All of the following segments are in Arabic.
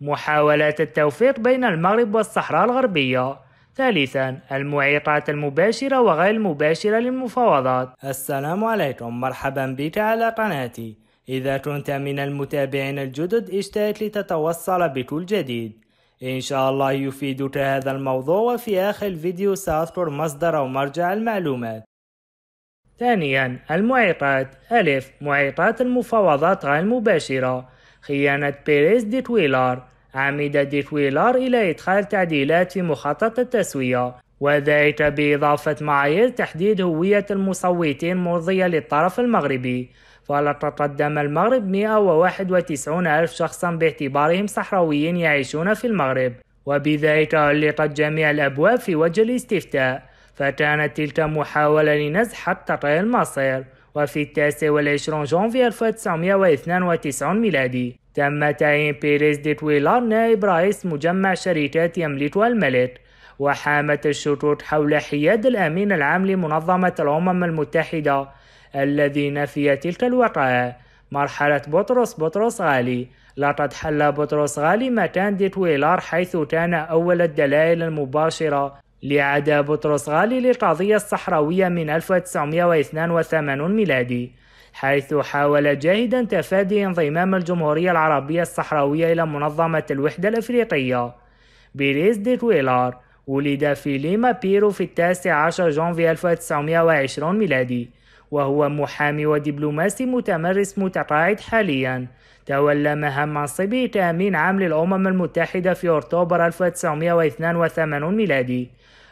محاولات التوفيق بين المغرب والصحراء الغربية ثالثا المعيقات المباشرة وغير المباشرة للمفاوضات السلام عليكم مرحبا بك على قناتي إذا كنت من المتابعين الجدد اشترك لتتوصل بكل جديد إن شاء الله يفيدك هذا الموضوع وفي آخر الفيديو سأذكر مصدر أو مرجع المعلومات ثانيا المعيقات ألف معيقات المفاوضات غير المباشرة خيانة بيريز دي تويلار عمد ديكويلار إلى إدخال تعديلات في مخطط التسوية وذلك بإضافة معايير تحديد هوية المصوتين مرضية للطرف المغربي ولتقدم المغرب 191 ألف شخصا باعتبارهم صحراويين يعيشون في المغرب وبذلك أغلقت جميع الأبواب في وجه الاستفتاء فكانت تلك محاولة لنزح طي المصير وفي التاسع والعشرون جونفي 1992 ميلادي تم تعيين بيريز دي تويلار نائب رئيس مجمع شركات يملت والملت وحامت الشطوط حول حياد الأمين العام لمنظمة الأمم المتحدة الذي نفي تلك الوقائع مرحلة بطرس بطرس غالي لقد حل بطرس غالي مكان دي حيث كان أول الدلائل المباشرة لعاد بطرس غالي للقضية الصحراوية من 1982 ميلادي حيث حاول جاهدا تفادي انضمام الجمهورية العربية الصحراوية إلى منظمة الوحدة الأفريقية بيريز دي كويلار ولد في ليما بيرو في التاسع عشر جونفي 1920 ميلادي وهو محامي ودبلوماسي متمرس متقاعد حاليا تولى مهام منصبه تأمين عام للأمم المتحدة في أكتوبر 1982 ميلادي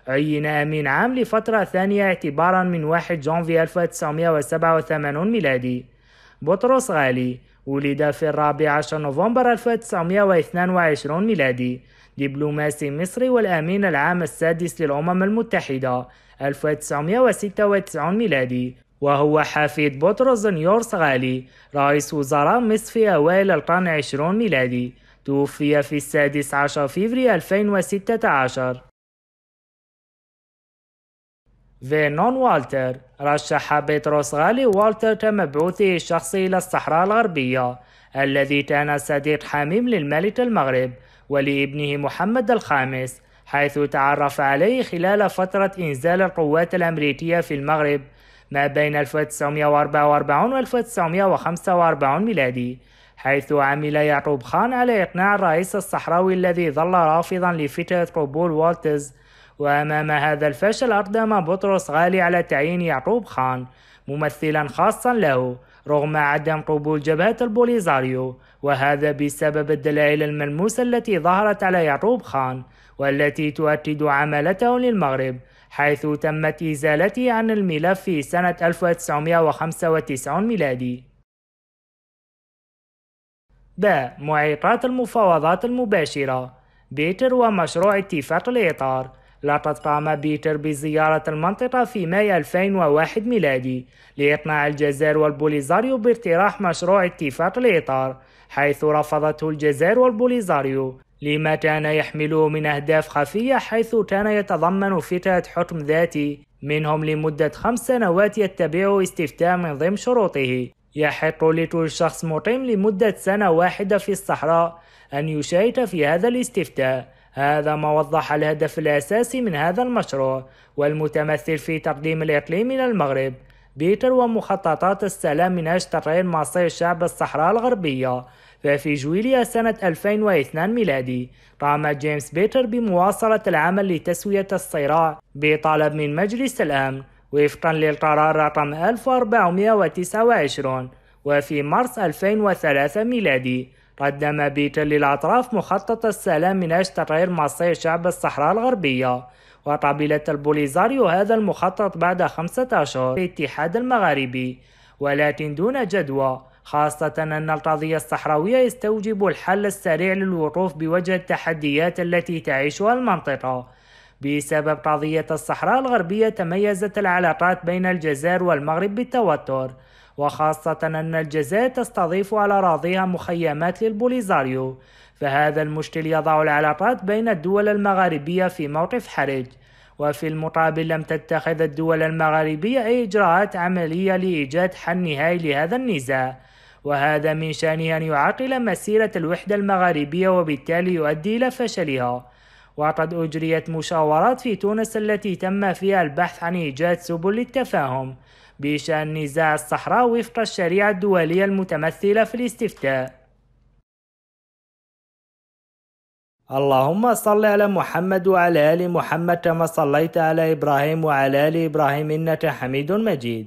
عين أمين عام لفترة ثانية اعتبارا من 1 جانفي 1987 ميلادي بطرس غالي ولد في الرابع عشر نوفمبر 1922 ميلادي دبلوماسي مصري والأمين العام السادس للأمم المتحدة 1996 ميلادي وهو حفيد بطرس نيورس غالي رئيس وزراء مصر في أوائل القرن العشرون ميلادي توفي في السادس عشر فيفري 2016 فينون والتر رشح بطرس غالي والتر كمبعوثه الشخصي إلى الصحراء الغربية الذي كان صديق حميم للملك المغرب ولابنه محمد الخامس حيث تعرف عليه خلال فترة إنزال القوات الأمريكية في المغرب ما بين 1944 و 1945 ميلادي حيث عمل يعقوب خان على إقناع الرئيس الصحراوي الذي ظل رافضا لفكرة قبول والتز وأمام هذا الفشل أقدم بطرس غالي على تعيين يعقوب خان ممثلا خاصا له رغم عدم قبول جبهة البوليزاريو وهذا بسبب الدلائل الملموسة التي ظهرت على يعقوب خان والتي تؤكد عملته للمغرب حيث تمت إزالته عن الملف في سنة 1995 ميلادي ب. معيقات المفاوضات المباشرة بيتر ومشروع اتفاق الإطار لقد قام بيتر بزيارة المنطقة في ماي 2001 ميلادي لإقناع الجزائر والبوليزاريو باقتراح مشروع اتفاق الإطار حيث رفضته الجزائر والبوليزاريو لما كان يحمله من أهداف خفية حيث كان يتضمن فكرة حكم ذاتي منهم لمدة خمس سنوات يتبع استفتاء من ضمن شروطه يحق لكل شخص مقيم لمدة سنة واحدة في الصحراء أن يشارك في هذا الاستفتاء هذا ما وضح الهدف الأساسي من هذا المشروع والمتمثل في تقديم الإقليم إلى المغرب بيتر ومخططات السلام من أجل تقرير مصير شعب الصحراء الغربية ففي جويليا سنة 2002 ميلادي قام جيمس بيتر بمواصلة العمل لتسوية الصراع بطلب من مجلس الأمن وفقا للقرار رقم 1429 وفي مارس 2003 ميلادي قدم بيتر للأطراف مخطط السلام من أجل تطهير مصير شعب الصحراء الغربية وقبلت البوليزاريو هذا المخطط بعد خمسة أشهر في الاتحاد المغاربي ولكن دون جدوى خاصة أن القضية الصحراوية يستوجب الحل السريع للوقوف بوجه التحديات التي تعيشها المنطقة بسبب قضية الصحراء الغربية تميزت العلاقات بين الجزائر والمغرب بالتوتر وخاصة أن الجزائر تستضيف على أراضيها مخيمات للبوليزاريو فهذا المشكل يضع العلاقات بين الدول المغاربية في موقف حرج وفي المقابل لم تتخذ الدول المغاربية أي إجراءات عملية لإيجاد حل نهائي لهذا النزاع وهذا من شأنه أن يعرقل مسيرة الوحدة المغاربية وبالتالي يؤدي إلى فشلها وقد أجريت مشاورات في تونس التي تم فيها البحث عن إيجاد سبل للتفاهم بشأن نزاع الصحراء وفق الشريعة الدولية المتمثلة في الاستفتاء اللهم صل على محمد وعلى آل محمد كما صليت على إبراهيم وعلى آل إبراهيم إنك حميد مجيد